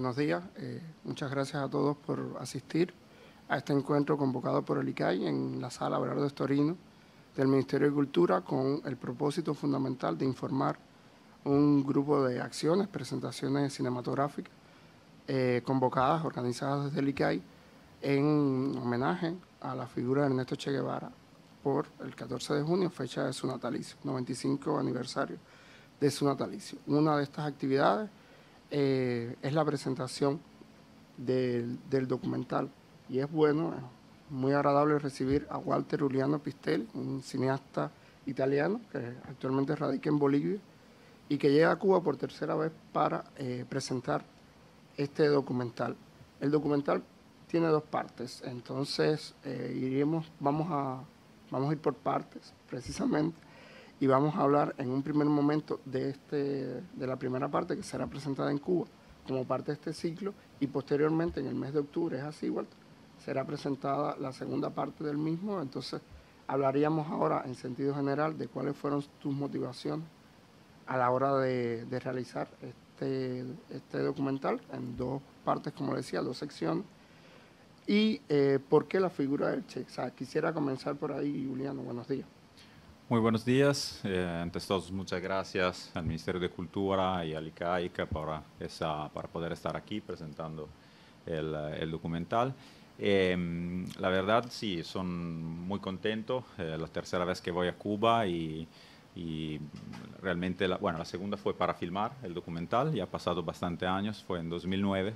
buenos días. Eh, muchas gracias a todos por asistir a este encuentro convocado por el ICAI en la sala de Estorino del Ministerio de Cultura con el propósito fundamental de informar un grupo de acciones, presentaciones cinematográficas eh, convocadas, organizadas desde el ICAI en homenaje a la figura de Ernesto Che Guevara por el 14 de junio, fecha de su natalicio, 95 aniversario de su natalicio. Una de estas actividades eh, es la presentación del, documental. Y es bueno, muy agradable recibir a Walter Uliano Pistel, un cineasta italiano que actualmente radica en Bolivia y que llega a Cuba por tercera vez para eh, presentar este documental. El documental tiene dos partes, entonces eh, vamos a, vamos a ir por partes precisamente y vamos a hablar en un primer momento de, este, de la primera parte que será presentada en Cuba como parte de este ciclo y posteriormente en el mes de octubre, es así, Walter, será presentada la segunda parte del mismo. Entonces hablaríamos ahora en sentido general de cuáles fueron tus motivaciones a la hora de, realizar este, este documental en dos partes, como decía, dos secciones. ¿Y eh, por qué la figura del Che? O sea, quisiera comenzar por ahí, Juliano, buenos días. Muy buenos días. Eh, antes de todos muchas gracias al Ministerio de Cultura y al ICAICA para, esa, para poder estar aquí presentando el, documental. Em, la verdad, sí, son muy contento. Eh, la tercera vez que voy a Cuba y, realmente, la, bueno, la segunda fue para filmar el documental. Ya ha pasado bastante años, fue en 2009.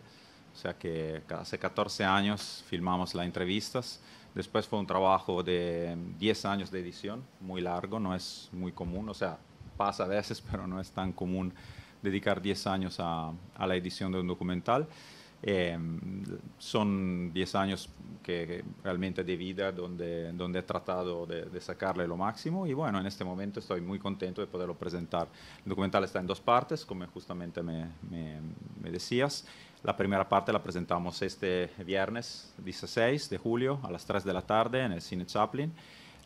O sea que hace 14 años filmamos las entrevistas. Después fue un trabajo de 10 años de edición, muy largo, no es muy común, o sea, pasa a veces, pero no es tan común dedicar 10 años a, a la edición de un documental. Eh, son 10 años que, realmente de vida donde, donde he tratado de, sacarle lo máximo y bueno, en este momento estoy muy contento de poderlo presentar. El documental está en dos partes, como justamente me, decías. La primera parte la presentamos este viernes 16 de julio a las 3 de la tarde en el Cine Chaplin.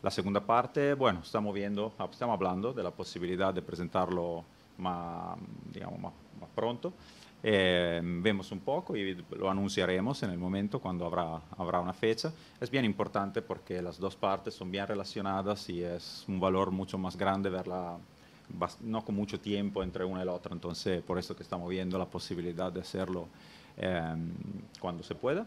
La segunda parte, bueno, estamos viendo, estamos hablando de la posibilidad de presentarlo más, digamos, más pronto. Eh, vemos un poco y lo anunciaremos en el momento cuando habrá, habrá una fecha. Es bien importante porque las dos partes son bien relacionadas y es un valor mucho más grande verla no con mucho tiempo entre una y la otra. Entonces, por eso que estamos viendo la posibilidad de hacerlo em, cuando se pueda.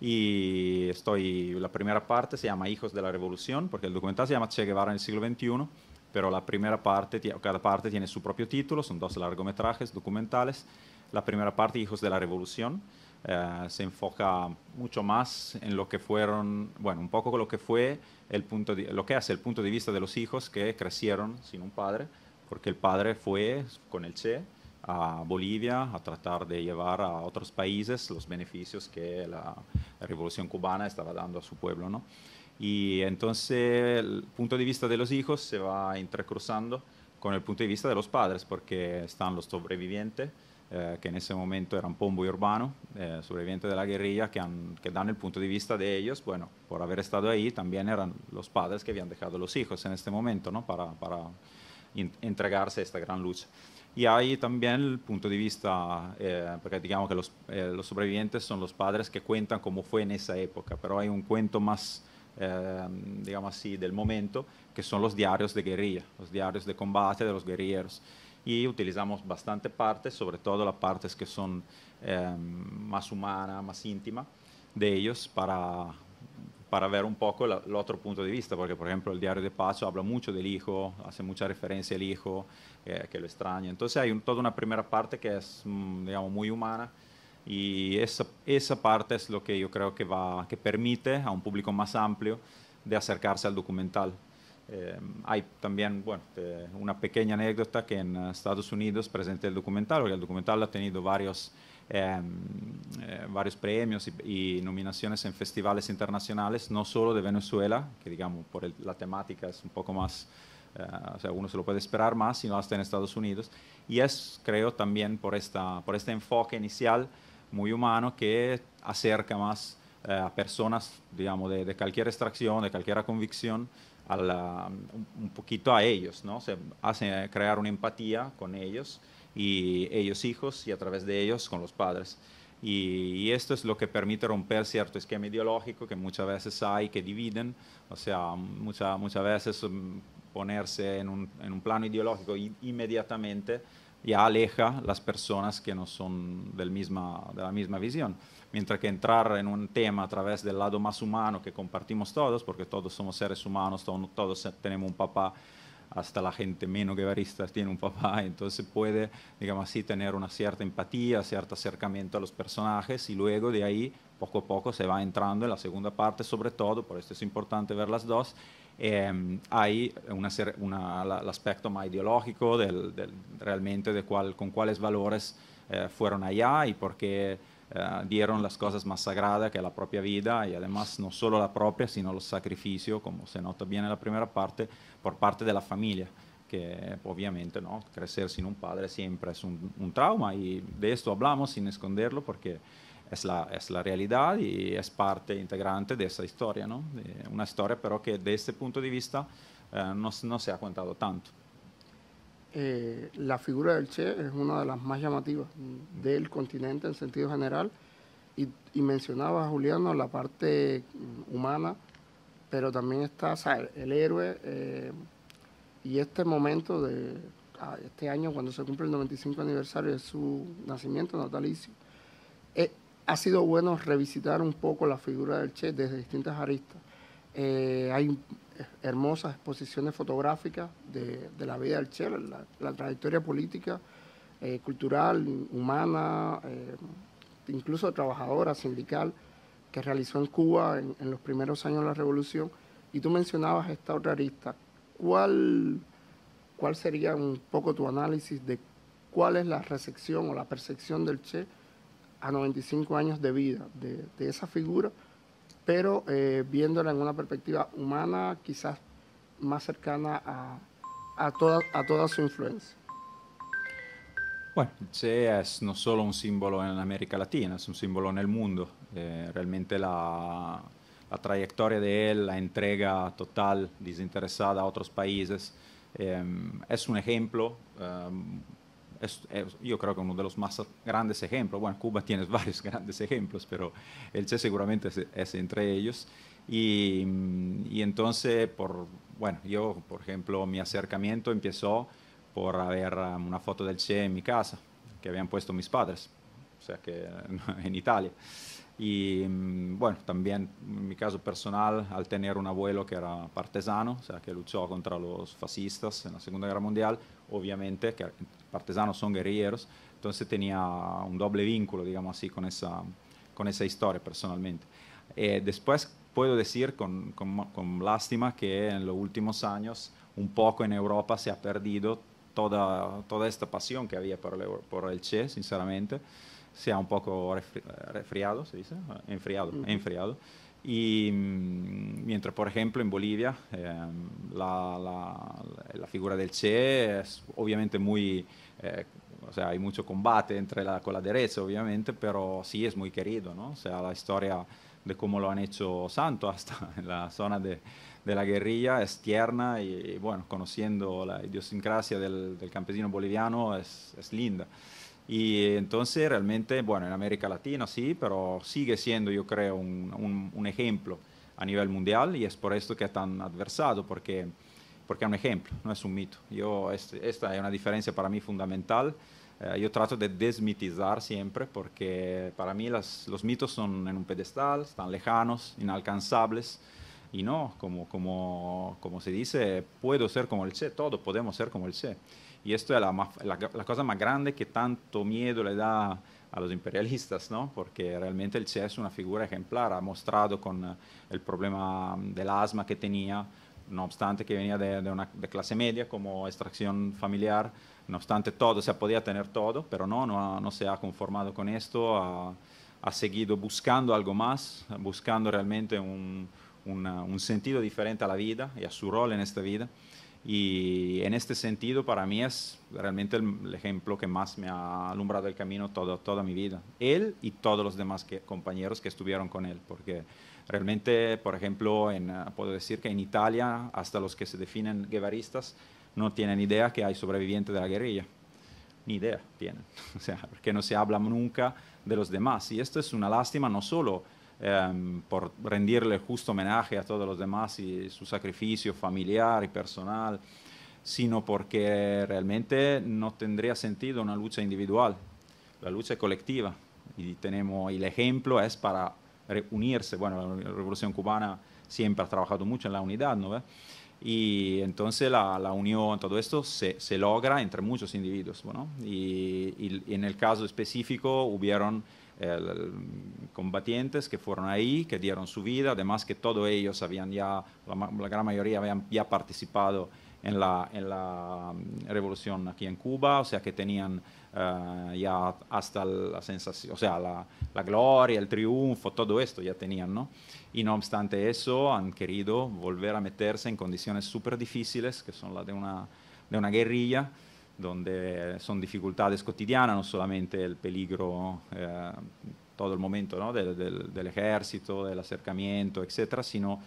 Y estoy, la primera parte se llama Hijos de la Revolución, porque el documental se llama Che Guevara en el siglo XXI pero la primera parte, cada parte tiene su propio título, son dos largometrajes documentales la primera parte, Hijos de la Revolución, eh, se enfoca mucho más en lo que fueron, bueno, un poco lo que fue el punto, de, lo que hace el punto de vista de los hijos que crecieron sin un padre, porque el padre fue con el Che a Bolivia a tratar de llevar a otros países los beneficios que la, revolución cubana estaba dando a su pueblo, ¿no? Y entonces el punto de vista de los hijos se va intercruzando con el punto de vista de los padres, porque están los sobrevivientes, eh, que en ese momento eran Pombo y Urbano, eh, sobrevivientes de la guerrilla, que, dan el punto de vista de ellos, bueno, por haber estado ahí, también eran los padres que habían dejado los hijos en este momento, ¿no? Para, entregarse a esta gran lucha. Y hay también el punto de vista, eh, porque digamos que los, eh, los, sobrevivientes son los padres que cuentan cómo fue en esa época, pero hay un cuento más, digamos así, del momento, que son los diarios de guerrilla, los diarios de combate de los guerrilleros y utilizamos bastante partes, sobre todo las partes que son eh, más humanas, más íntimas de ellos para, para ver un poco el otro punto de vista, porque por ejemplo el diario de Paso habla mucho del hijo, hace mucha referencia al hijo, eh, que lo extraña. Entonces hay un, toda una primera parte que es, mm, digamos, muy humana. Y esa, esa parte es lo que yo creo que, va, que permite a un público más amplio de acercarse al documental. Eh, hay también bueno, eh, una pequeña anécdota que en eh, Estados Unidos presenté el documental, porque el documental ha tenido varios, varios premios y, nominaciones en festivales internacionales, no solo de Venezuela, que digamos por la temática es un poco más, o sea, uno se lo puede esperar más, sino hasta en Estados Unidos. Y es, creo, también por, esta, por este enfoque inicial muy humano que acerca más a personas, digamos, de, de cualquier extracción, de cualquier convicción un poquito a ellos, ¿no? Se hace crear una empatía con ellos y ellos hijos y a través de ellos con los padres. Y, esto es lo que permite romper cierto esquema ideológico que muchas veces hay, que dividen, o sea, muchas muchas veces mm, ponerse en un, en un plano ideológico inmediatamente ya aleja las personas que no son del misma, de la misma visión. Mientras que entrar en un tema a través del lado más humano que compartimos todos, porque todos somos seres humanos, todos, tenemos un papá, hasta la gente menos guevarista tiene un papá, entonces puede, digamos así, tener una cierta empatía, cierto acercamiento a los personajes y luego de ahí, poco a poco, se va entrando en la segunda parte, sobre todo, por esto es importante ver las dos, Em, hay una, el aspecto más ideológico del, realmente de con cuáles valores eh, fueron allá y por qué eh, dieron las cosas más sagradas que la propia vida y además no solo la propia, sino los sacrificios, como se nota bien en la primera parte, por parte de la familia que obviamente ¿no? crecer sin un padre siempre es un, un trauma y de esto hablamos sin esconderlo porque es la, es la realidad y es parte integrante de esa historia, ¿no? De una historia pero que desde ese punto de vista eh, no, se ha contado tanto. Eh, la figura del Che es una de las más llamativas del continente en sentido general y, y mencionaba Juliano la parte humana, pero también está el héroe eh, y este momento de ah, este año cuando se cumple el 95 aniversario de su nacimiento natalicio. Eh, ha sido bueno revisitar un poco la figura del Che desde distintas aristas. Eh, hay hermosas exposiciones fotográficas de, la vida del Che, la, trayectoria política, eh, cultural, humana, eh, incluso trabajadora, sindical, que realizó en Cuba en, los primeros años de la revolución. Y tú mencionabas esta otra arista. ¿Cuál, ¿Cuál sería un poco tu análisis de cuál es la recepción o la percepción del Che? a 95 años de vida de, esa figura, pero eh, viéndola en una perspectiva humana quizás más cercana a, a, toda, a toda su influencia. Bueno, Che es no solo un símbolo en América Latina, es un símbolo en el mundo. Eh, realmente la, la, trayectoria de él, la entrega total, desinteresada a otros países, eh, es un ejemplo yo creo que uno de los más grandes ejemplos. Bueno, Cuba tiene varios grandes ejemplos, pero el Che seguramente es, entre ellos. Y, entonces, por, bueno, yo, por ejemplo, mi acercamiento empezó por haber um, una foto del Che en mi casa, que habían puesto mis padres, o sea, que en Italia. Y um, bueno, también en mi caso personal, al tener un abuelo que era partesano, o sea, que luchó contra los fascistas en la Segunda Guerra Mundial, obviamente, que partesanos son guerrilleros, entonces tenía un doble vínculo, digamos así, con esa, con esa historia personalmente. Eh, después puedo decir con, lástima que en los últimos años un poco en Europa se ha perdido toda, esta pasión que había por el, Che, sinceramente. Se ha un poco enfriado, eh, se dice, enfriado, enfriado. Y mm, mientras, por ejemplo, en Bolivia em, la, figura del Che es obviamente muy, eh, o sea, hay mucho combate entre la, con la derecha, obviamente, pero sí es muy querido, ¿no? O sea, la historia de cómo lo han hecho santo hasta en la zona de, de la guerrilla es tierna y, bueno, conociendo la idiosincrasia del, campesino boliviano es linda. Y entonces realmente, bueno, en América Latina sí, pero sigue siendo, yo creo, un, un, ejemplo a nivel mundial y es por esto que es tan adversado, porque, porque es un ejemplo, no es un mito. Yo, este, esta es una diferencia para mí fundamental. Eh, yo trato de desmitizar siempre, porque para mí los mitos son en un pedestal, están lejanos, inalcanzables y no como, como, como se dice, puedo ser como el C, todo podemos ser como el C. Y esto es la, cosa más grande que tanto miedo le da a los imperialistas, ¿no? porque realmente el C es una figura ejemplar, ha mostrado con eh, el problema del asma que tenía, no obstante que venía de, una de clase media como extracción familiar, no obstante todo, se podía tener todo, pero no, no, no, se ha conformado con esto, ha, ha seguido buscando algo más, buscando realmente un, un sentido diferente a la vida y a su rol en esta vida. Y en este sentido, para mí es realmente el, ejemplo que más me ha alumbrado el camino toda mi vida. Él y todos los demás compañeros que estuvieron con él, porque realmente, por ejemplo, en, ah, puedo decir que en Italia, hasta los que se definen guevaristas no tienen idea que hay sobrevivientes de la guerrilla. Ni idea tienen. O sea, porque no se habla nunca de los demás. Y esto es una lástima no solo Em, por rendirle justo homenaje a todos los demás y su sacrificio familiar y personal, sino porque realmente no tendría sentido una lucha individual, la lucha es colectiva. Y tenemos el ejemplo es para reunirse. Bueno, la Revolución Cubana siempre ha trabajado mucho en la unidad, ¿no? Y entonces la, unión, todo esto se, logra entre muchos individuos, ¿no? y, y en el caso específico hubieron combatientes que fueron ahí, que dieron su vida, además que todos ellos habían ya, la, gran mayoría habían ya participado en la, mm, revolución aquí en Cuba, o sea que tenían eh, ya hasta la sensación, o sea, la, gloria, el triunfo, todo esto ya tenían, ¿no? Y no obstante eso, han querido volver a meterse en condiciones súper difíciles, que son las de una, de una guerrilla, donde son dificultades cotidianas, no solamente el peligro eh, todo el momento ¿no? del, ejército, del acercamiento, etcétera, sino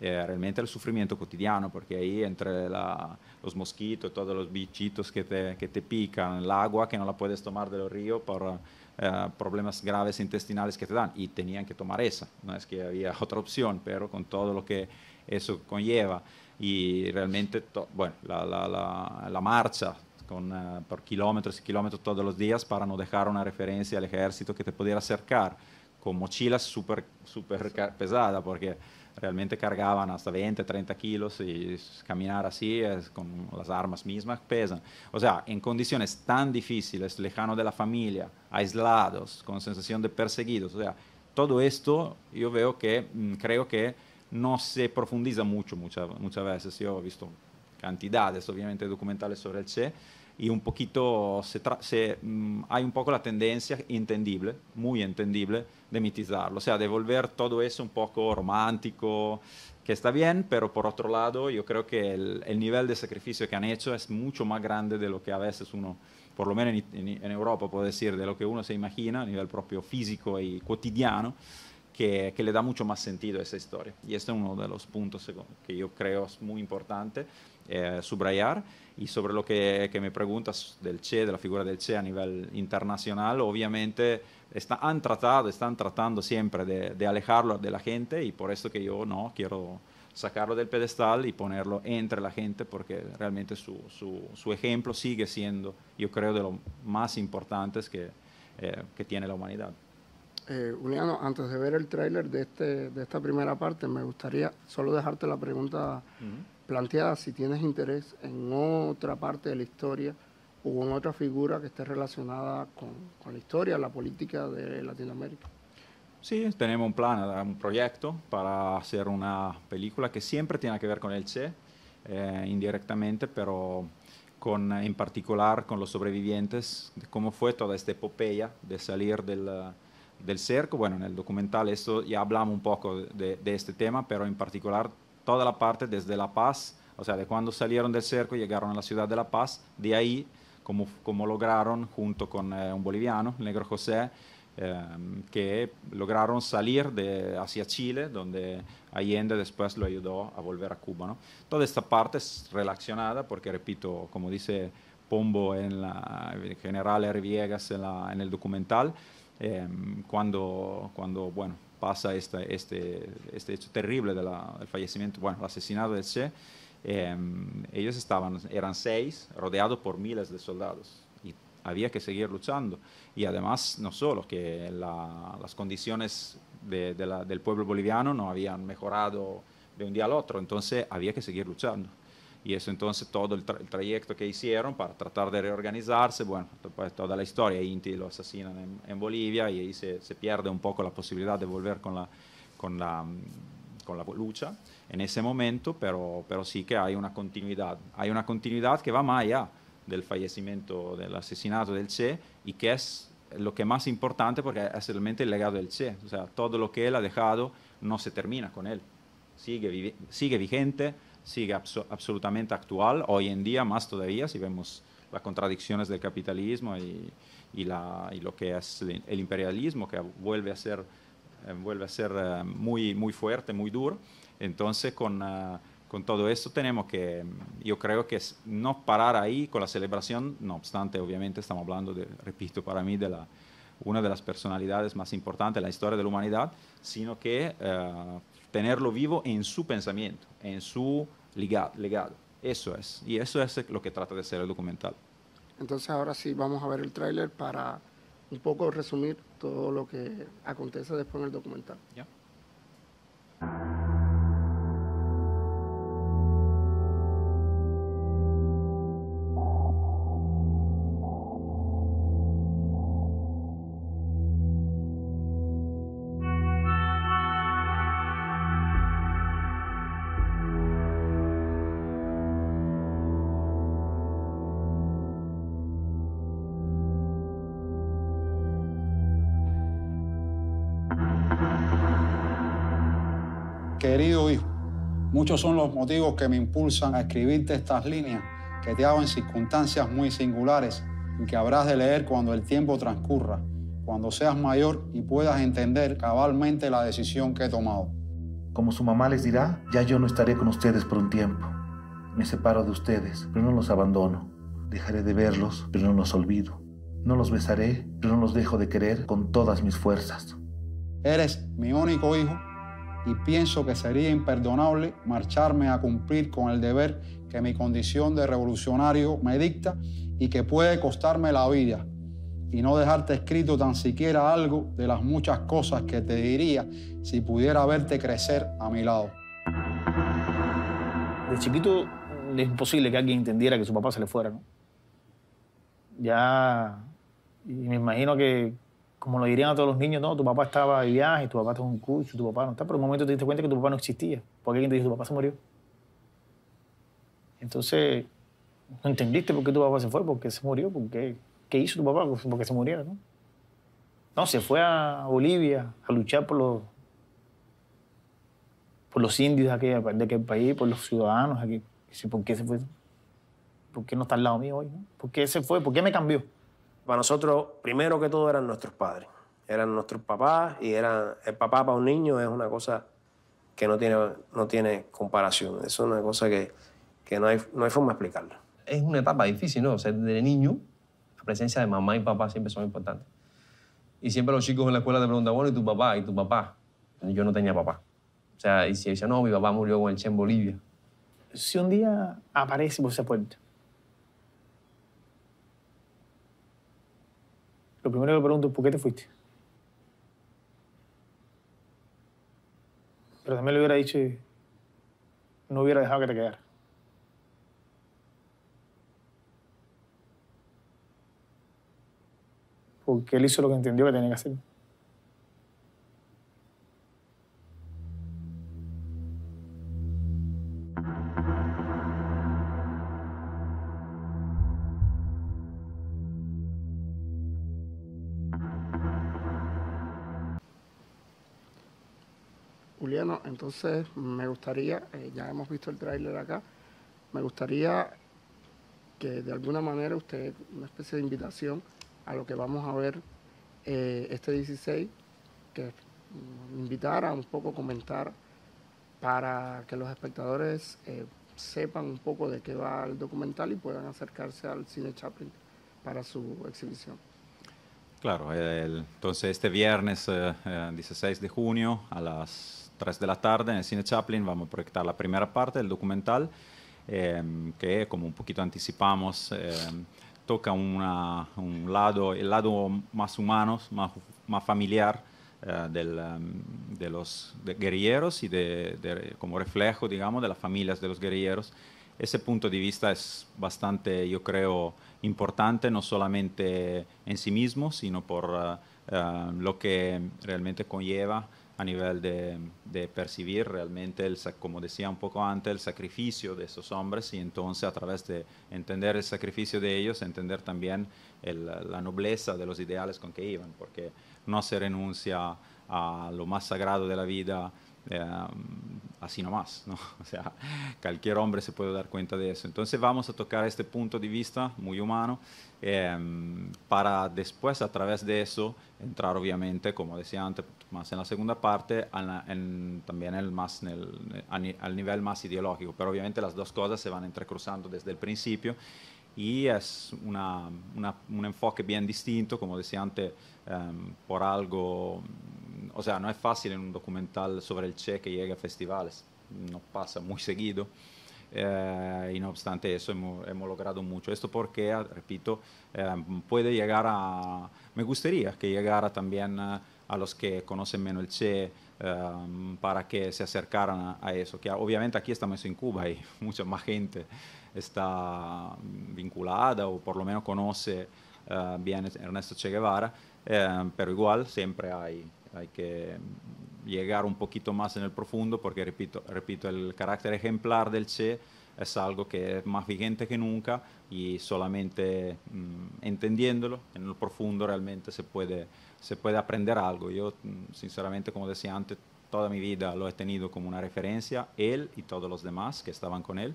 eh, realmente el sufrimiento cotidiano, porque ahí entre la, los mosquitos, todos los bichitos que te, te, pican, el agua que no la puedes tomar del río por eh, problemas graves intestinales que te dan, y tenían que tomar esa, no es que había otra opción, pero con todo lo que eso conlleva, y realmente, bueno, la, la, la marcha, eh, por kilómetros y kilómetros todos los días para no dejar una referencia al ejército que te pudiera acercar, con mochilas súper super, super pesadas, porque realmente cargaban hasta 20, 30 kilos y caminar así con las armas mismas pesan. O sea, en condiciones tan difíciles, lejano de la familia, aislados, con sensación de perseguidos. O sea, todo esto yo veo que, mm, creo que no se profundiza mucho muchas, muchas veces. Yo he visto cantidades, obviamente, documentales sobre el Che y un poquito se mm, hay un poco la tendencia entendible, muy entendible, de mitizarlo, o sea, devolver todo eso un poco romántico, que está bien, pero por otro lado yo creo que el, nivel de sacrificio que han hecho es mucho más grande de lo que a veces uno, por lo menos en, Europa, puede decir, de lo que uno se imagina a nivel propio físico y cotidiano. Que, que, le da mucho más sentido a esa historia. Y este es uno de los puntos que yo creo es muy importante. Eh, subrayar. Y sobre lo que, me preguntas del Che, de la figura del Che a nivel internacional, obviamente está, han tratado, están tratando siempre de, alejarlo de la gente y por eso que yo no quiero sacarlo del pedestal y ponerlo entre la gente porque realmente su, su, ejemplo sigue siendo, yo creo, de los más importantes que, eh, que tiene la humanidad. Eh, antes de ver el tráiler de, este, de esta primera parte, me gustaría solo dejarte la pregunta planteada, si tienes interés en otra parte de la historia o en otra figura que esté relacionada con, la historia, la política de Latinoamérica. Sí, tenemos un plan, eh, un proyecto para hacer una película que siempre tiene que ver con el Che, eh, indirectamente, pero con, en particular con los sobrevivientes, de cómo fue toda esta epopeya de salir del, eh, cerco. Bueno, en el documental esto ya hablamos un poco de este tema, pero en particular toda la parte desde La Paz, o sea, de cuando salieron del cerco y llegaron a la ciudad de La Paz, de ahí, como, como lograron junto con eh, un boliviano, negro José, em, que lograron salir hacia Chile, donde Allende después lo ayudó a volver a Cuba. ¿no? Toda esta parte es relacionada porque, repito, como dice Pombo en la el general Herviegas en, en el documental, em, cuando, cuando, bueno, pasa este, este, este hecho terrible del fallecimiento, bueno, el asesinato de Che, em, ellos estaban, eran seis, rodeados por miles de soldados y había que seguir luchando. Y además, no solo, que las condiciones de la, del pueblo boliviano no habían mejorado de un día al otro, entonces había que seguir luchando. Y eso entonces todo el, trayecto que hicieron para tratar de reorganizarse, bueno, toda la historia, Inti lo asesinan en, Bolivia y ahí se, pierde un poco la posibilidad de volver con la, con la, mm, con la lucha en ese momento, pero, pero sí que hay una continuidad, hay una continuidad que va más allá del fallecimiento, del asesinato del Che y que es lo que más importante porque es realmente el legado del Che, o sea, todo lo que él ha dejado no se termina con él, sigue, sigue vigente sigue absolutamente actual, hoy en día más todavía, si vemos las contradicciones del capitalismo y, y, la, y lo que es el imperialismo, que vuelve a ser, eh, vuelve a ser eh, muy, muy fuerte, muy duro. Entonces, con, eh, con, todo esto tenemos que, mm, yo creo que no parar ahí con la celebración, no obstante, obviamente estamos hablando, de, repito, para mí de la, una de las personalidades más importantes en la historia de la humanidad, sino que tenerlo vivo en su pensamiento, en su legado. Eso es, y eso es lo que trata de ser el documental. Entonces ahora sí, vamos a ver el tráiler para un poco resumir todo lo que acontece después en el documental. ¿Ya? son los motivos que me impulsan a escribirte estas líneas que te hago en circunstancias muy singulares y que habrás de leer cuando el tiempo transcurra, cuando seas mayor y puedas entender cabalmente la decisión que he tomado. Como su mamá les dirá, ya yo no estaré con ustedes por un tiempo. Me separo de ustedes, pero no los abandono. Dejaré de verlos, pero no los olvido. No los besaré, pero no los dejo de querer con todas mis fuerzas. Eres mi único hijo y pienso que sería imperdonable marcharme a cumplir con el deber que mi condición de revolucionario me dicta y que puede costarme la vida y no dejarte escrito tan siquiera algo de las muchas cosas que te diría si pudiera verte crecer a mi lado. De chiquito es imposible que alguien entendiera que su papá se le fuera, Ya, y me imagino que como lo dirían a todos los niños, no, tu papá estaba de viaje, tu papá estaba en un cucho, tu papá no está, pero un momento te diste cuenta que tu papá no existía, porque alguien te dijo, tu papá se murió. Entonces, no entendiste por qué tu papá se fue, por qué se murió, por qué, hizo tu papá, por qué se muriera, ¿no? se fue a Bolivia a luchar por los, por los indios de, aquel país, por los ciudadanos aquí. ¿Por qué se fue? ¿Por qué no está al lado mío hoy? ¿Por qué se fue? ¿Por qué me cambió? Para nosotros, primero que todo, eran nuestros padres. Eran nuestros papás y eran, el papá para un niño es una cosa que no tiene, no tiene comparación. Es una cosa que, no, hay, no hay forma de explicarlo. Es una etapa difícil, ¿no? O sea, desde niño, la presencia de mamá y papá siempre son importantes. Y siempre los chicos en la escuela te preguntan, bueno, ¿y tu papá? ¿Y tu papá? Yo no tenía papá. O sea, y si dice, no, mi papá murió con el Che en Bolivia. Si un día aparece por pues ese puente. Lo primero que le pregunto es por qué te fuiste. Pero también le hubiera dicho, no hubiera dejado que te quedara. Porque él hizo lo que entendió que tenía que hacer. Entonces, me gustaría, eh, ya hemos visto el tráiler acá, me gustaría que de alguna manera usted, una especie de invitación a lo que vamos a ver eh, este 16, que mm, invitar a un poco, comentar, para que los espectadores eh, sepan un poco de qué va el documental y puedan acercarse al cine Chaplin para su exhibición. Claro, entonces este viernes 16 de junio a las 3 de la tarde en el Cine Chaplin vamos a proyectar la primera parte del documental, eh, que como un poquito anticipamos, eh, toca un lado, el lado más humano, más, familiar eh, um, de los guerrilleros y de, como reflejo, digamos, de las familias de los guerrilleros. Ese punto de vista es bastante, yo creo, importante, no solamente en sí mismo, sino por lo que realmente conlleva a nivel de, percibir realmente, el, como decía un poco antes, el sacrificio de esos hombres y entonces a través de entender el sacrificio de ellos, entender también la nobleza de los ideales con que iban, porque no se renuncia a lo más sagrado de la vida, Em, así nomás, ¿no? O sea, cualquier hombre se puede dar cuenta de eso. Entonces vamos a tocar este punto de vista muy humano em, para después a través de eso entrar obviamente, como decía antes, más en la segunda parte, en, también el más, al nivel más ideológico. Pero obviamente las dos cosas se van entrecruzando desde el principio y es una, un enfoque bien distinto, como decía antes, em, por algo o sea, no es fácil en un documental sobre el Che que llegue a festivales, no pasa muy seguido. Eh, y no obstante eso hemos, logrado mucho. Esto porque, ah, repito, eh, puede llegar a... Me gustaría que llegara también eh, a, los que conocen menos el Che para que se acercaran a, a, eso. Que obviamente aquí estamos en Cuba y mucha más gente está vinculada o por lo menos conoce bien Ernesto Che Guevara, pero igual siempre hay hay que llegar un poquito más en el profundo porque, repito, repito el carácter ejemplar del Che es algo que es más vigente que nunca y solamente mm, entendiéndolo en el profundo realmente se puede, se puede aprender algo. Yo, mm, sinceramente, como decía antes, toda mi vida lo he tenido como una referencia, él y todos los demás que estaban con él.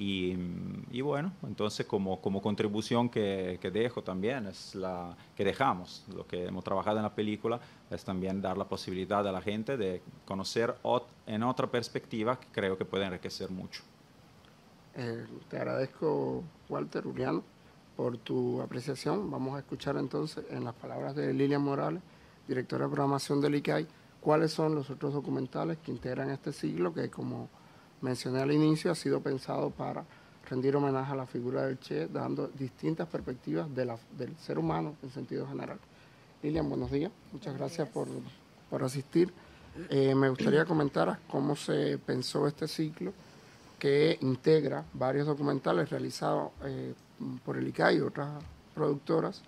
Y, bueno, entonces como, como contribución que, dejo también, es la que dejamos, lo que hemos trabajado en la película, es también dar la posibilidad a la gente de conocer en otra perspectiva que creo que puede enriquecer mucho. Eh, te agradezco, Walter Uriano, por tu apreciación. Vamos a escuchar entonces, en las palabras de Lilian Morales, directora de programación del ICAI, cuáles son los otros documentales que integran este siglo que, como mencioné al inicio, ha sido pensado para rendir homenaje a la figura del Che, dando distintas perspectivas de la, del ser humano en sentido general. Lilian, buenos días. Muchas gracias, Por, asistir. Eh, me gustaría comentar cómo se pensó este ciclo que integra varios documentales realizados eh, por el ICA y otras productoras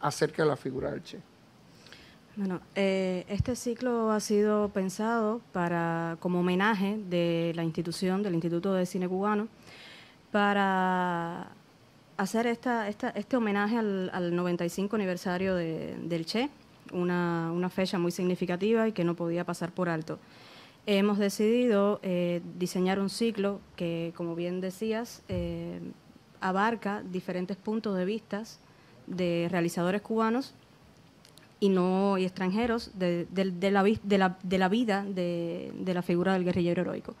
acerca de la figura del Che. Bueno, eh, este ciclo ha sido pensado para como homenaje de la institución, del Instituto de Cine Cubano, para hacer esta, este homenaje al, 95 aniversario del Che, una, fecha muy significativa y que no podía pasar por alto. Hemos decidido eh, diseñar un ciclo que, como bien decías, eh, abarca diferentes puntos de vista de realizadores cubanos y no extranjeros de, de, la, vida de, la figura del guerrillero heroico.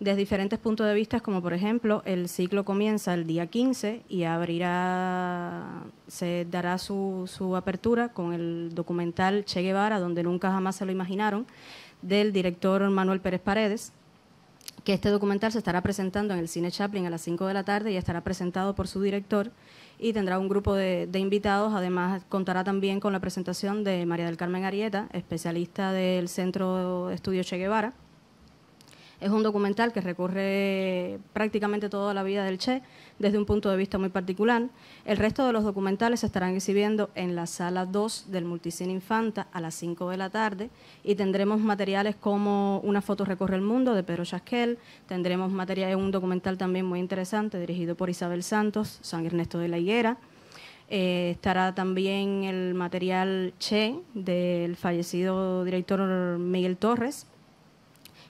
Desde diferentes puntos de vista, como por ejemplo, el ciclo comienza el día 15 y abrirá, se dará su, su apertura con el documental Che Guevara, donde nunca jamás se lo imaginaron, del director Manuel Pérez Paredes, que este documental se estará presentando en el Cine Chaplin a las 5 de la tarde y estará presentado por su director, y tendrá un grupo de, invitados. Además, contará también con la presentación de María del Carmen Arieta, especialista del Centro de Estudio Che Guevara. Es un documental que recorre prácticamente toda la vida del Che desde un punto de vista muy particular. El resto de los documentales se estarán exhibiendo en la sala 2 del Multicine Infanta a las 5 de la tarde y tendremos materiales como Una foto recorre el mundo de Pedro Chasquel, tendremos material, un documental también muy interesante dirigido por Isabel Santos, San Ernesto de la Higuera. Eh, estará también el material Che del fallecido director Miguel Torres.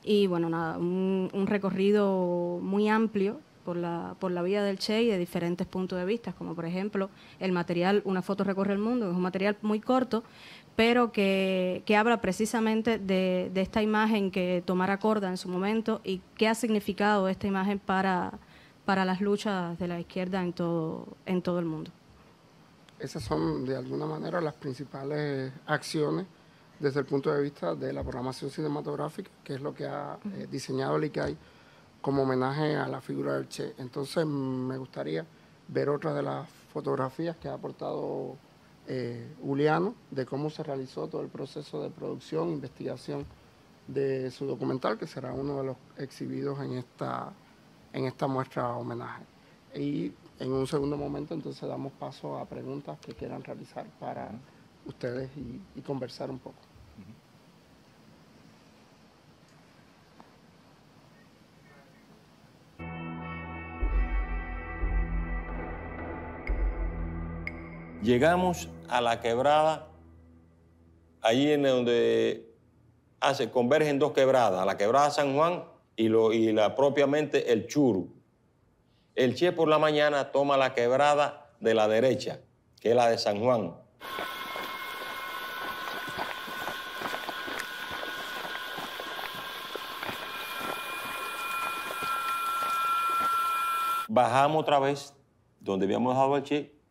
Y bueno, nada, un recorrido muy amplio por la, por vía del Che y de diferentes puntos de vista, como por ejemplo el material Una foto recorre el mundo, es un material muy corto, pero que, que habla precisamente de, esta imagen que tomara Corda en su momento y qué ha significado esta imagen para, las luchas de la izquierda en todo, en todo el mundo. Esas son de alguna manera las principales acciones desde el punto de vista de la programación cinematográfica, que es lo que ha eh, diseñado el ICAI como homenaje a la figura del Che. Entonces me gustaría ver otra de las fotografías que ha aportado eh, Juliano de cómo se realizó todo el proceso de producción, investigación de su documental, que será uno de los exhibidos en esta, en esta muestra homenaje. Y en un segundo momento entonces damos paso a preguntas que quieran realizar para ustedes y conversar un poco. Llegamos a la quebrada, ahí en donde hace, ah, convergen dos quebradas, la quebrada San Juan y, lo, y la, propiamente el Churu. El Che por la mañana toma la quebrada de la derecha, que es la de San Juan. Bajamos otra vez donde habíamos dejado al Che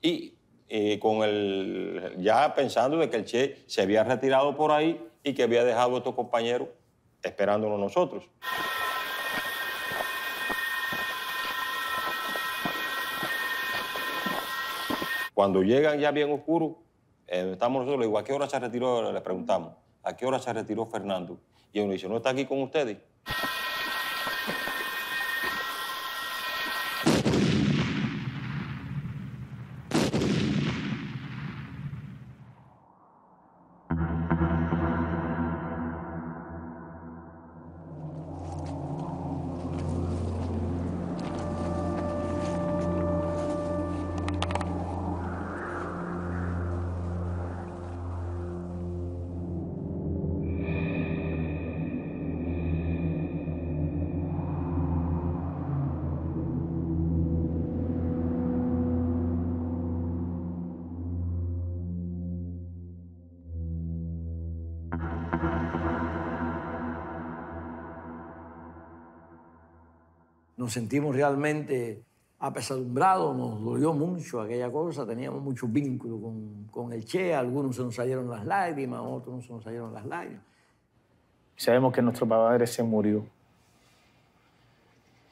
y eh, con el, ya pensando de que el Che se había retirado por ahí y que había dejado a estos compañeros esperándonos nosotros. Cuando llegan ya bien oscuros, eh, estamos nosotros, le ¿a qué hora se retiró? Le preguntamos, ¿a qué hora se retiró Fernando? Y uno dice, ¿no está aquí con ustedes? nos sentimos realmente apesadumbrados, nos dolió mucho aquella cosa, teníamos mucho vínculo con, el Che, algunos se nos salieron las lágrimas, otros no se nos salieron las lágrimas. Sabemos que nuestro padre se murió.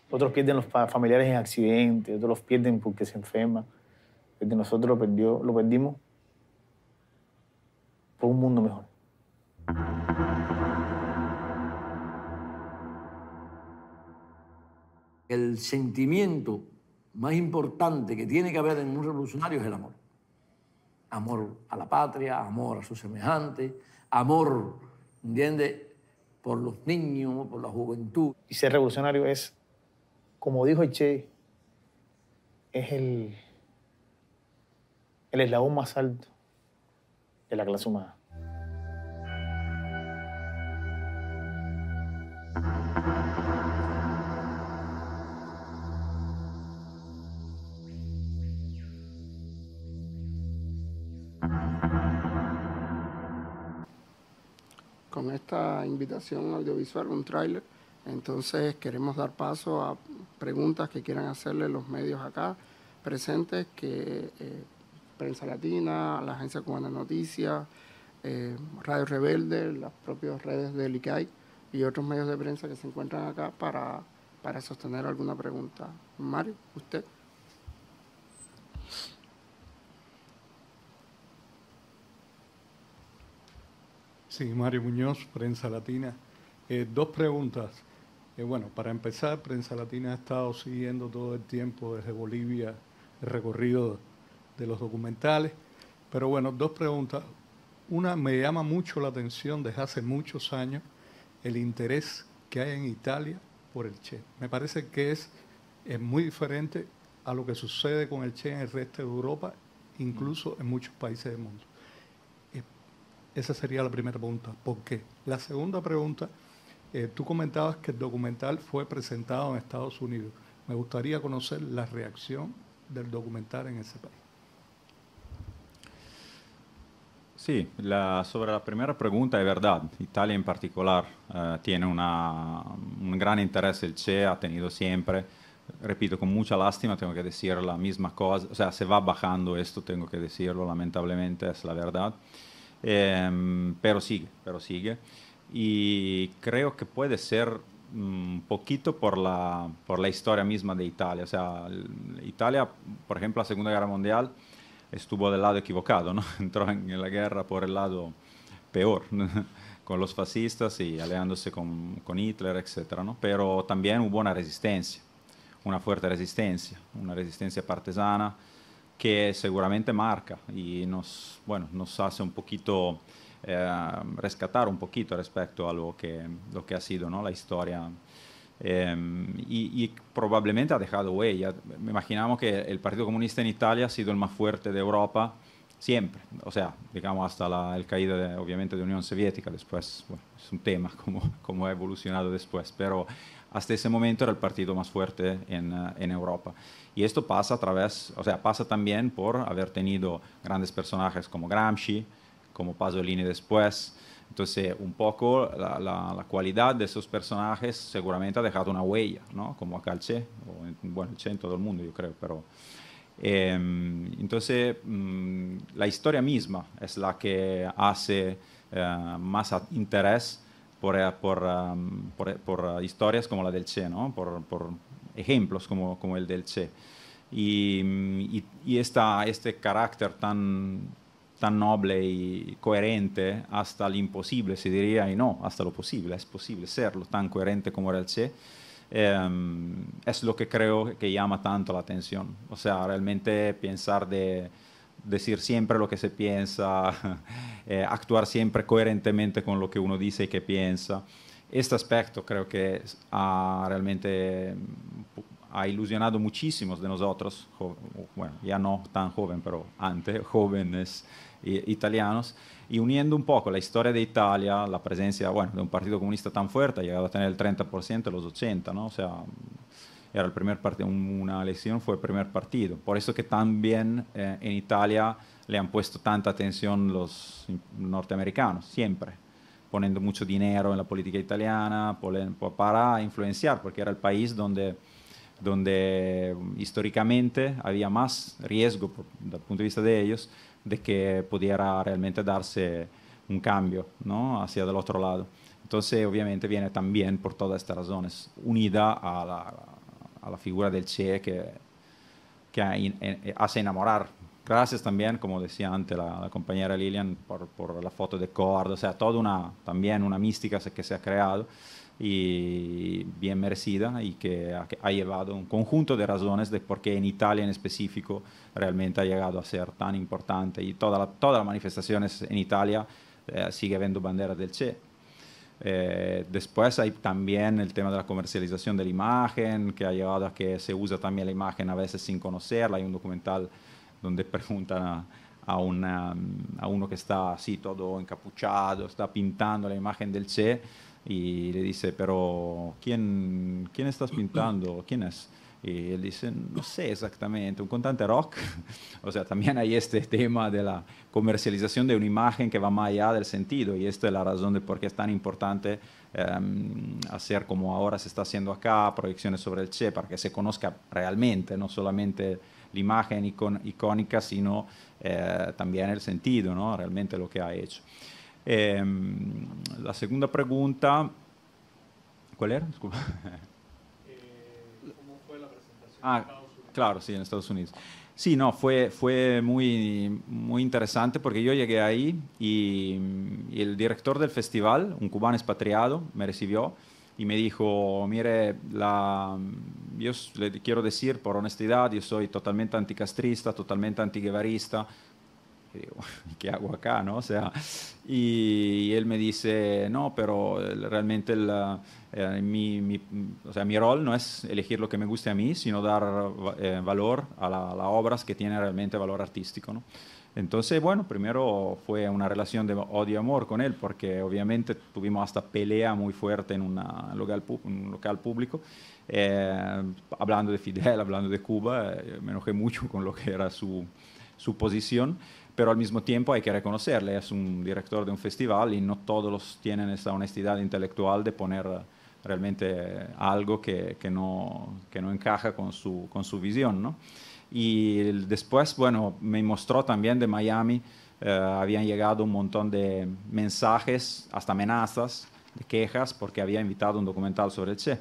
Otros pierden los familiares en accidente, otros los pierden porque se enferma. Desde nosotros perdió, lo perdimos por un mundo mejor. el sentimiento más importante que tiene que haber en un revolucionario es el amor. Amor a la patria, amor a sus semejantes, amor, ¿entiendes? Por los niños, por la juventud. Y ser revolucionario es, como dijo Che, es el, el eslabón más alto de la clase humana. esta invitación audiovisual, un tráiler. Entonces queremos dar paso a preguntas que quieran hacerle los medios acá presentes, que eh, Prensa Latina, la Agencia Cubana de Noticias, eh, Radio Rebelde, las propias redes del ICAI y otros medios de prensa que se encuentran acá para, para sostener alguna pregunta. Mario, usted. Sí, Mario Muñoz, Prensa Latina. Eh, dos preguntas. Eh, bueno, para empezar, Prensa Latina ha estado siguiendo todo el tiempo desde Bolivia el recorrido de los documentales. Pero bueno, dos preguntas. Una, me llama mucho la atención desde hace muchos años el interés que hay en Italia por el Che. Me parece que es muy diferente a lo que sucede con el Che en el resto de Europa, incluso en muchos países del mundo. Esa sería la primera pregunta. ¿Por qué? La segunda pregunta, eh, tú comentabas que el documental fue presentado en Estados Unidos. Me gustaría conocer la reacción del documental en ese país. Sí, la, sobre la primera pregunta es verdad. Italia en particular eh, tiene un gran interés, el CE ha tenido siempre, repito, con mucha lástima tengo que decir la misma cosa, o sea, se va bajando esto, tengo que decirlo, lamentablemente es la verdad. Em, pero sigue, pero sigue. Y creo que puede ser un mm, poquito por la, por la historia misma de Italia. O sea, Italia, por ejemplo, la Segunda Guerra Mundial estuvo del lado equivocado, ¿no? Entró en la guerra por el lado peor, con los fascistas y aliándose con, con Hitler, etc. ¿no? Pero también hubo una resistencia, una fuerte resistencia, una resistencia partisana que seguramente marca y nos, bueno, nos hace un poquito eh, rescatar un poquito respecto a lo que, lo que ha sido ¿no? la historia. Em, y, probablemente ha dejado huella. Imaginamos que el Partido Comunista en Italia ha sido el más fuerte de Europa siempre, o sea, digamos hasta la el caída de, obviamente de Unión Soviética, después es un tema cómo, cómo ha evolucionado después, pero hasta ese momento era el partido más fuerte eh, en, Europa. Y esto pasa a través, o sea, pasa también por haber tenido grandes personajes como Gramsci, como Pasolini después. Entonces, un poco la, la, cualidad de esos personajes seguramente ha dejado una huella, ¿no? Como acá el Che, o en, bueno, Che en todo el mundo, yo creo, pero... Em, entonces, mm, la historia misma es la que hace eh, más interés por, eh, por, por, eh, ah, historias como la del Che, ¿no? por, ejemplos como, como, el del Che. Mm, y, y, esta, este carácter tan, tan noble y coherente hasta lo imposible, se diría, y no, hasta lo posible, es posible serlo tan coherente como era el Che, em, es lo que creo que llama tanto la atención. O sea, realmente pensar de decir siempre lo que se piensa, eh, actuar siempre coherentemente con lo que uno dice y que piensa. Este aspecto creo que ha realmente mm, ha ilusionado muchísimos de nosotros, bueno, ya no tan joven, pero antes, jóvenes italianos, y uniendo un poco la historia de Italia, la presencia bueno, de un partido comunista tan fuerte, ha llegado a tener el 30% de los 80, ¿no? o sea, era el primer partido, una lesión fue el primer partido. Por eso que también eh, en Italia le han puesto tanta atención los norteamericanos, siempre, poniendo mucho dinero en la política italiana para influenciar, porque era el país donde, donde históricamente había más riesgo, desde el punto de vista de ellos, de que pudiera realmente darse un cambio ¿no? hacia el otro lado. Entonces, obviamente, viene también por todas estas razones, unida a la, a la figura del Che que, que eh, hace enamorar. Gracias también, como decía antes la, compañera Lilian, por, la foto de Cord, o sea, toda una, también una mística que se ha creado y bien merecida y que ha, llevado un conjunto de razones de por qué en Italia en específico realmente ha llegado a ser tan importante y todas las toda la manifestaciones en Italia siguen eh, sigue habiendo bandera del Che eh, después hay también el tema de la comercialización de la imagen, que ha llevado a que se usa también la imagen a veces sin conocerla. Hay un documental donde preguntan a, a uno que está así todo encapuchado, está pintando la imagen del Che y le dice, pero ¿quién, quién estás pintando? ¿Quién es? Y él dice, no sé exactamente, un cantante rock. o sea, también hay este tema de la comercialización de una imagen que va más allá del sentido. Y esta es la razón de por qué es tan importante em, hacer como ahora se está haciendo acá, proyecciones sobre el Che, para que se conozca realmente, no solamente la imagen icónica, sino eh, también el sentido, ¿no? realmente lo que ha hecho. Em, la segunda pregunta, ¿cuál era? Ah, claro, sí, en Estados Unidos. Sí, no, fue, fue muy, muy interesante porque yo llegué ahí y, el director del festival, un cubano expatriado, me recibió y me dijo, mire, la, yo le quiero decir por honestidad, yo soy totalmente anticastrista, totalmente antiguevarista, ¿qué hago acá? ¿no? O sea, y, él me dice, no, pero eh, realmente eh, mi, mi, o sea, mi, rol no es elegir lo que me guste a mí, sino dar eh, valor a las obras que tienen realmente valor artístico. ¿no? Entonces, bueno, primero fue una relación de odio y amor con él, porque obviamente tuvimos hasta pelea muy fuerte en una local, un local público, hablando de Fidel, hablando de Cuba, me enojé mucho con lo que era su, su posición pero al mismo tiempo hay que reconocerle, es un director de un festival y no todos tienen esa honestidad intelectual de poner eh, realmente eh, algo que, que, no, que no, encaja con su, con su visión. ¿no? Y después, bueno, me mostró también de Miami, eh, habían llegado un montón de mensajes, hasta amenazas, de quejas, porque había invitado un documental sobre el Che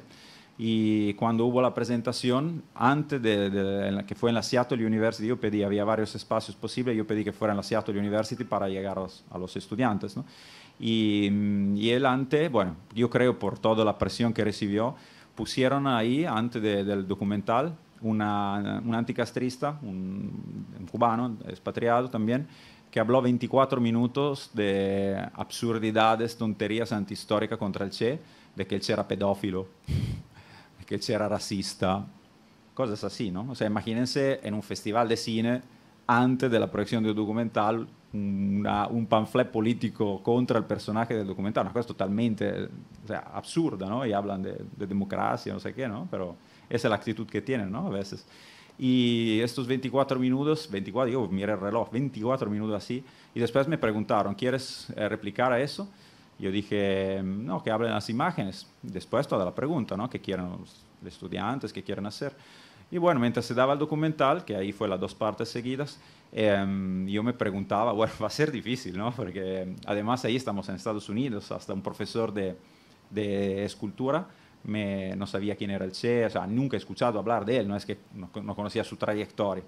y cuando hubo la presentación, antes de, que fue en la Seattle University, yo pedí, había varios espacios posibles, yo pedí que fuera en la Seattle University para llegar a los, estudiantes. Mm, y, él antes, bueno, yo creo por toda la presión que recibió, pusieron ahí, antes del documental, un anticastrista, un, un cubano, expatriado también, que habló 24 minutos de absurdidades, tonterías antihistóricas contra el Che, de que el Che era pedófilo que era racista, cosas así, ¿no? O sea, imagínense en un festival de cine, antes de la proyección un documental, un panfleto político contra el personaje del documental, una cosa totalmente absurda, ¿no? Y hablan de, democracia, no sé qué, ¿no? Pero esa es la actitud que tienen, ¿no? A veces. Y estos 24 minutos, 24, yo miré el reloj, 24 minutos así, y después me preguntaron, ¿quieres eh, replicar a eso? Yo dije, no, que hablen las imágenes. Después toda la pregunta, ¿no? ¿Qué quieren los estudiantes? ¿Qué quieren hacer? Y bueno, mientras se daba el documental, que ahí fue las dos partes seguidas, em, yo me preguntaba, bueno, va a ser difícil, ¿no? Porque em, además ahí estamos en Estados Unidos, hasta un profesor de, de escultura me, no sabía quién era el Che, o sea, nunca he escuchado hablar de él, no es que no, conocía su trayectoria.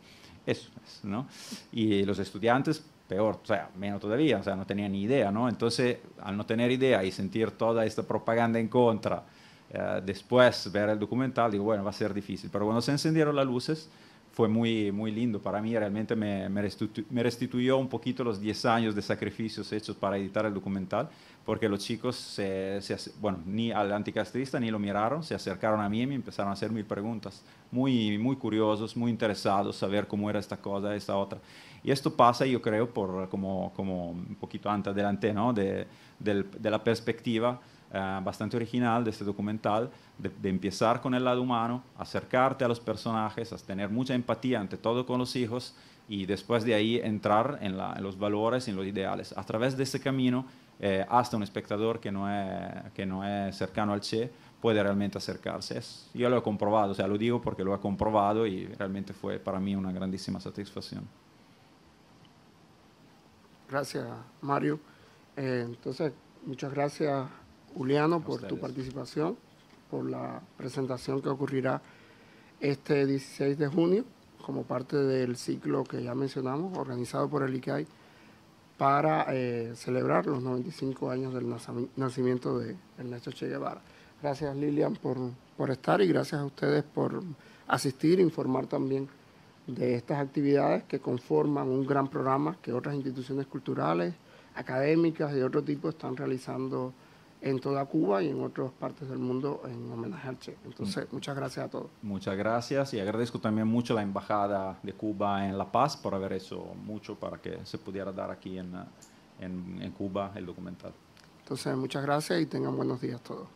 Eso ¿no? Y los estudiantes peor, o sea, menos todavía, o sea, no tenía ni idea, ¿no? Entonces, al no tener idea y sentir toda esta propaganda en contra, eh, después ver el documental, digo, bueno, va a ser difícil, pero cuando se encendieron las luces, fue muy, muy lindo para mí, realmente me, restituyó un poquito los 10 años de sacrificios hechos para editar el documental, porque los chicos, bueno, ni al anticastrista ni lo miraron, se acercaron a mí y me empezaron a hacer mil preguntas, muy, muy curiosos, muy interesados, saber cómo era esta cosa, esta otra. Y esto pasa, yo creo, por como, como un poquito antes adelante, ¿no? de, la perspectiva eh, bastante original de este documental, de, empezar con el lado humano, acercarte a los personajes, a tener mucha empatía ante todo con los hijos y después de ahí entrar en, los valores, en los ideales. A través de ese camino, eh, hasta un espectador que no, es, que no es cercano al Che puede realmente acercarse. yo lo he comprobado, o sea, lo digo porque lo he comprobado y realmente fue para mí una grandísima satisfacción. Gracias, Mario. Eh, entonces, muchas gracias, Juliano, por tu participación, por la presentación que ocurrirá este 16 de junio como parte del ciclo que ya mencionamos, organizado por el ICAI, para eh, celebrar los 95 años del nacimiento de Ernesto Che Guevara. Gracias, Lilian, por, por estar y gracias a ustedes por asistir, e informar también de estas actividades que conforman un gran programa que otras instituciones culturales, académicas y de otro tipo están realizando en toda Cuba y en otras partes del mundo en homenaje al Che. Entonces, mm. muchas gracias a todos. Muchas gracias y agradezco también mucho la Embajada de Cuba en La Paz por haber hecho mucho para que se pudiera dar aquí en, en, en Cuba el documental. Entonces, muchas gracias y tengan buenos días todos.